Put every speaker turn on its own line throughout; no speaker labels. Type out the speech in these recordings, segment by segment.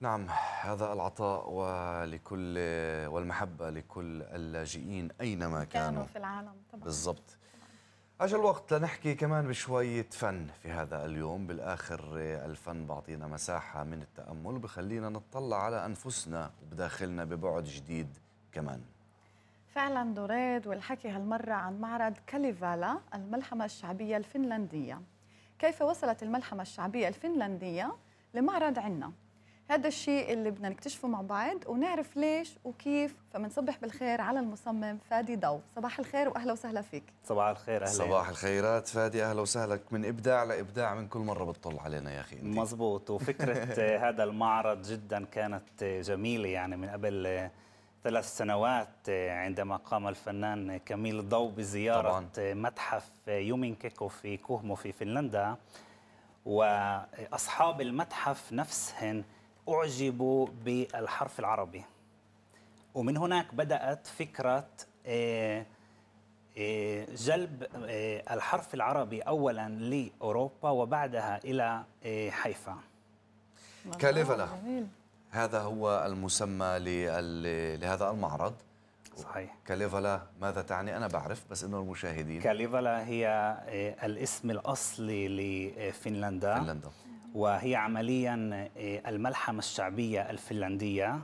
نعم هذا العطاء ولكل والمحبة لكل اللاجئين أينما كانوا, كانوا في
العالم طبعا
بالضبط أجل الوقت لنحكي كمان بشوية فن في هذا اليوم بالآخر الفن بعطينا مساحة من التأمل وبخلينا نطلع على أنفسنا وبداخلنا ببعد جديد كمان
فعلا دريد والحكي هالمرة عن معرض كاليفالا الملحمة الشعبية الفنلندية كيف وصلت الملحمة الشعبية الفنلندية لمعرض عنا هذا الشيء اللي بدنا نكتشفه مع بعض ونعرف ليش وكيف فمنصبح بالخير على المصمم فادي ضو صباح الخير واهلا وسهلا فيك
صباح الخير اهلا صباح الخيرات فادي اهلا وسهلا من ابداع لابداع من كل مره بتطل علينا يا اخي مزبوط وفكره
هذا المعرض جدا كانت جميله يعني من قبل ثلاث سنوات عندما قام الفنان كميل ضو بزياره طبعاً. متحف يومين كيكو في كوهمو في فنلندا واصحاب المتحف نفسهم أعجبوا بالحرف العربي ومن هناك بدأت فكرة آه، آه، جلب آه، الحرف العربي أولا لأوروبا وبعدها إلى حيفا
كاليفلا هذا هو المسمى لهذا المعرض صحيح كاليفلا ماذا تعني أنا بعرف بس إنه المشاهدين كاليفلا هي
الاسم الأصلي لفنلندا فنلندا وهي عمليا آه، الملحمة الشعبية الفنلندية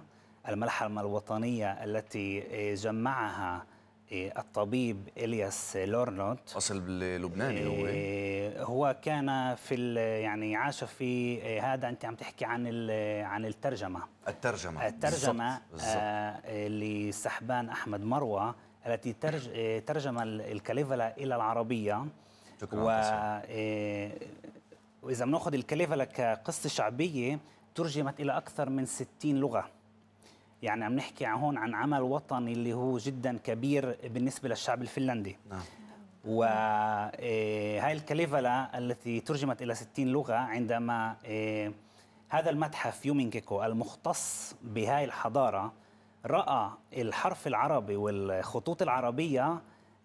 الملحمة الوطنية التي آه، جمعها آه، الطبيب الياس لورنوت اصل لبناني هو هو كان في يعني عاش في هذا انت عم تحكي عن عن الترجمه الترجمه الترجمه لسحبان احمد مروه التي ترج ترجم الكاليفلا الى العربيه شكرا و وإذا بناخذ الكليفلا كقصة شعبية ترجمت إلى أكثر من 60 لغة يعني عم نحكي هون عن عمل وطني اللي هو جدا كبير بالنسبة للشعب الفنلندي نعم وهاي آه، الكليفلا التي ترجمت إلى 60 لغة عندما آه، هذا المتحف يومينكيكو المختص بهاي الحضارة رأى الحرف العربي والخطوط العربية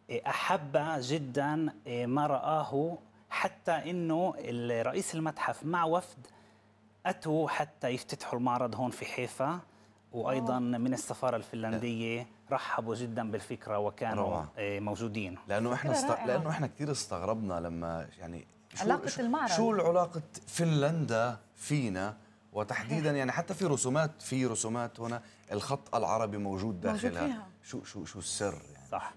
آه، أحب جدا ما رآه حتى انه رئيس المتحف مع وفد اتوا حتى يفتتحوا المعرض هون في حيفا وايضا آه. من السفاره الفنلنديه
رحبوا جدا بالفكره وكانوا روعة. آه، موجودين لانه احنا است... لانه احنا كثير استغربنا لما يعني
شو علاقه المعرض شو العلاقه
فنلندا فينا وتحديدا يعني حتى في رسومات في رسومات هنا الخط العربي موجود داخلها موجود فيها. شو شو شو السر يعني صح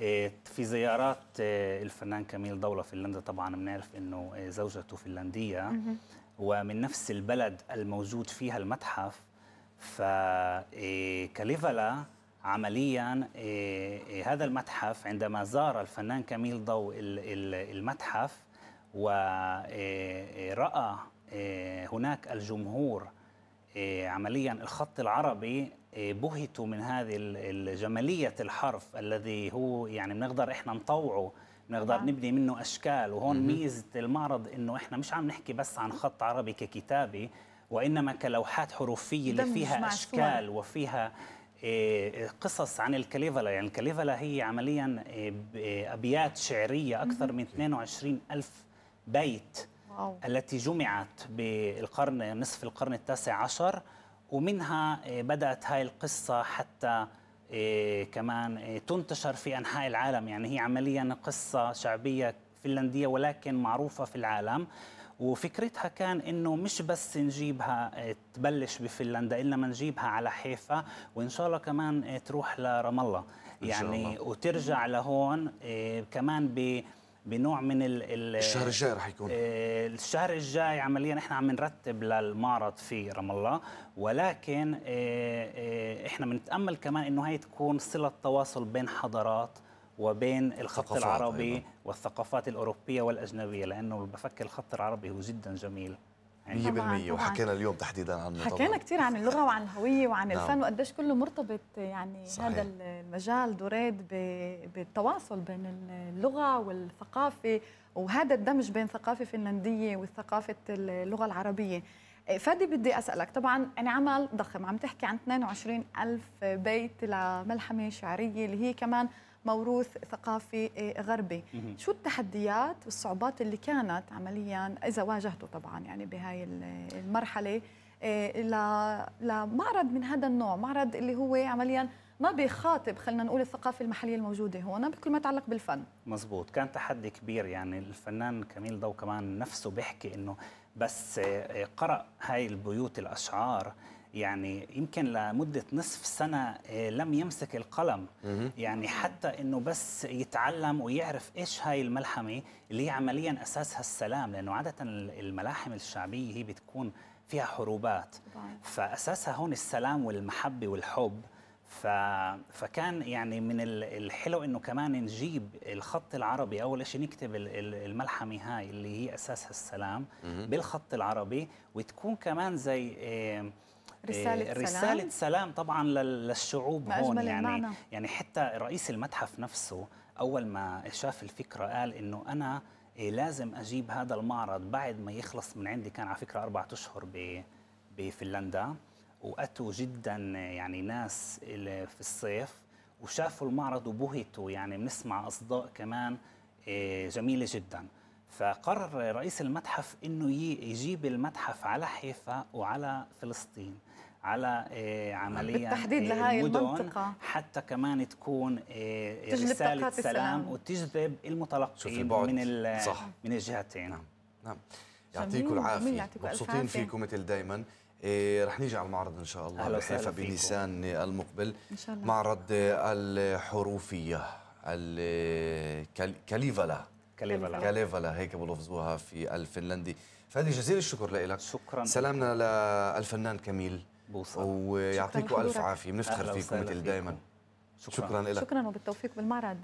آه، في زيارات آه، الفنان كميل دولة
فنلندا طبعا بنعرف انه آه، زوجته فنلندية ومن نفس البلد الموجود فيها المتحف فكليفلا عمليا هذا المتحف عندما زار الفنان كميل ضو المتحف ورأى هناك الجمهور آه، عمليا الخط العربي آه، بهتوا من هذه الجمالية الحرف الذي هو يعني بنقدر احنا نطوعه بنقدر نعم. نبني منه اشكال وهون ميزه المعرض انه احنا مش عم نحكي بس عن خط عربي ككتابه وانما كلوحات حروفيه اللي فيها اشكال صور. وفيها آه، قصص عن الكليفلا يعني الكليفلا هي عمليا ابيات شعريه اكثر من 22 الف بيت أوه. التي جمعت بالقرن نصف القرن التاسع عشر ومنها آه، بدأت هاي القصة حتى آه، كمان آه، تنتشر في أنحاء العالم يعني هي عمليا قصة شعبية فنلندية ولكن معروفة في العالم وفكرتها كان انه مش بس نجيبها تبلش بفنلندا الا ما نجيبها على حيفا وان شاء الله كمان تروح لرام الله يعني وترجع لهون كمان بنوع من ال ال الشهر الجاي رح يكون آه، الشهر الجاي عمليا احنا عم نرتب للمعرض في رام الله ولكن آه، آه، احنا بنتامل كمان انه هي تكون صله تواصل بين حضارات وبين الخط العربي أيضا. والثقافات الاوروبيه والاجنبيه لانه بفكر الخط العربي هو جدا جميل 100% يعني وحكينا اليوم تحديدا
عن اللغه حكينا كثير
عن اللغه وعن الهويه وعن نعم. الفن وقديش كله مرتبط يعني صحيح. هذا المجال دريد بالتواصل بين اللغه والثقافه وهذا الدمج بين ثقافه فنلنديه وثقافه اللغه العربيه فادي بدي اسالك طبعا يعني عمل ضخم عم تحكي عن 22 الف بيت لملحمه شعريه اللي هي كمان موروث ثقافي إيه، غربي شو التحديات والصعوبات اللي كانت عمليا إذا واجهته طبعا يعني بهاي المرحلة إيه، لمعرض من هذا النوع معرض اللي هو عمليا ما بيخاطب خلينا نقول الثقافة المحلية الموجودة هون بكل ما يتعلق بالفن
مزبوط كان تحدي كبير يعني الفنان كميل ضو كمان نفسه بيحكي انه بس إيه، قرأ هاي البيوت الأشعار يعني يمكن لمدة نصف سنة آه، لم يمسك القلم يعني حتى أنه بس يتعلم ويعرف إيش هاي الملحمة اللي هي عمليا أساسها السلام لأنه عادة الملاحم الشعبية هي بتكون فيها حروبات فأساسها هون السلام والمحبة والحب ف... فكان يعني من الحلو انه كمان نجيب الخط العربي اول شيء نكتب الملحمه هاي اللي هي اساسها السلام بالخط العربي وتكون كمان زي رسالة آه، سلام رسالة سلام طبعا للشعوب هون يعني المعنى. يعني حتى رئيس المتحف نفسه أول ما شاف الفكرة قال إنه أنا آه، لازم أجيب هذا المعرض بعد ما يخلص من عندي كان على فكرة أربعة أشهر بفنلندا وأتوا جدا آه، يعني ناس في الصيف وشافوا المعرض وبهتوا يعني بنسمع أصداء كمان جميلة جدا فقرر رئيس المتحف انه يجيب المتحف على حيفا وعلى فلسطين على آه، عملية بالتحديد آه، لهي المنطقة حتى كمان تكون آه، رسالة سلام وتجذب المتلقين من صح.
من الجهتين نعم نعم يعطيكم العافية مبسوطين فيكم مثل دايما إيه رح نيجي على المعرض ان شاء الله بحيفا بنيسان المقبل ان شاء الله معرض الحروفيه الكاليفالا كاليفالا كاليفالا هيك بلفظوها في الفنلندي فادي جزيل الشكر لك شكرا سلامنا للفنان كميل ويعطيكم الف عافيه بنفتخر فيكم مثل دائما شكرا, شكرا لك شكرا
وبالتوفيق بالمعرض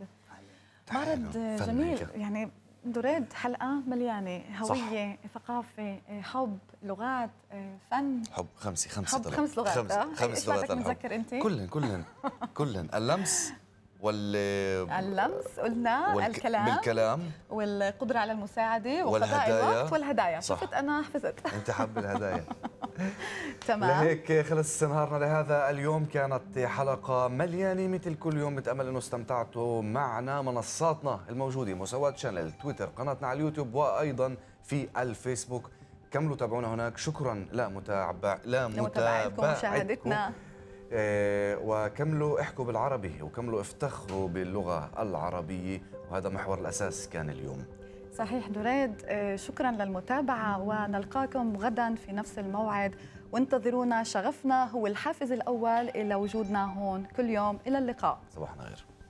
معرض جميل يعني دريد حلقه مليانه هويه صح. ثقافه حب لغات فن
حب خمسه خمسه حب طلع. خمس لغات خمس, أه؟ خمس لغات متذكر انت كلن كلن كلن اللمس وال
اللمس قلنا والك... الكلام
بالكلام
والقدره على المساعده وقضاء الوقت والهدايا صح. شفت انا حفظت
انت حب الهدايا
تمام
لهيك خلص نهارنا لهذا اليوم كانت حلقة مليانة مثل كل يوم بتأمل أنه استمتعتوا معنا منصاتنا الموجودة مساواة شانل تويتر قناتنا على اليوتيوب وأيضا في الفيسبوك كملوا تابعونا هناك شكرا لمتابع لمتابعتكم مشاهدتنا آه، وكملوا احكوا بالعربي وكملوا افتخروا باللغة العربية وهذا محور الأساس كان اليوم
صحيح دريد آه، شكرا للمتابعة ونلقاكم غدا في نفس الموعد وانتظرونا شغفنا هو الحافز الأول إلى وجودنا هون كل يوم إلى اللقاء صباح الخير